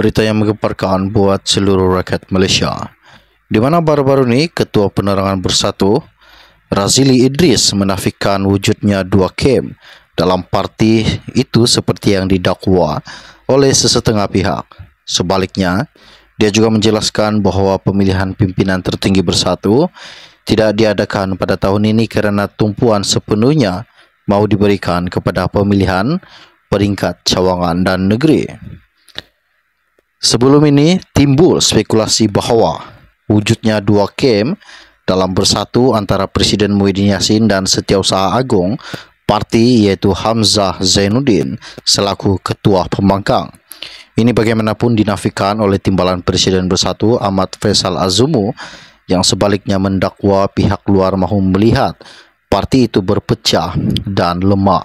berita yang menggemparkan buat seluruh rakyat Malaysia. Di mana baru-baru ini Ketua Penerangan Bersatu Razili Idris menafikan wujudnya dua kem dalam parti itu seperti yang didakwa oleh sesetengah pihak. Sebaliknya, dia juga menjelaskan bahwa pemilihan pimpinan tertinggi bersatu tidak diadakan pada tahun ini karena tumpuan sepenuhnya mau diberikan kepada pemilihan peringkat cawangan dan negeri. Sebelum ini timbul spekulasi bahwa wujudnya dua kem dalam bersatu antara Presiden Muhyiddin Yassin dan Setiausaha Agung parti yaitu Hamzah Zainuddin selaku ketua pembangkang. Ini bagaimanapun dinafikan oleh Timbalan Presiden Bersatu Ahmad Faisal Azumu yang sebaliknya mendakwa pihak luar mahu melihat parti itu berpecah dan lemah.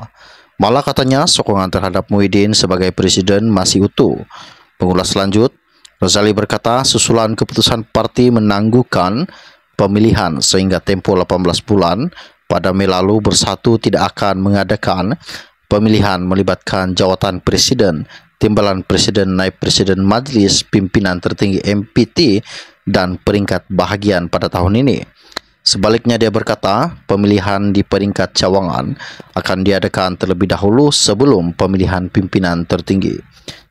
Malah katanya sokongan terhadap Muhyiddin sebagai presiden masih utuh. Pengulas lanjut, Razali berkata susulan keputusan parti menangguhkan pemilihan sehingga tempo 18 bulan pada Mei lalu bersatu tidak akan mengadakan pemilihan melibatkan jawatan presiden, timbalan presiden, naib presiden majlis pimpinan tertinggi MPT, dan peringkat bahagian pada tahun ini. Sebaliknya dia berkata, pemilihan di peringkat cawangan akan diadakan terlebih dahulu sebelum pemilihan pimpinan tertinggi.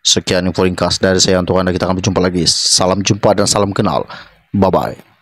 Sekian info ringkas dari saya untuk Anda. Kita akan berjumpa lagi. Salam jumpa dan salam kenal. Bye-bye.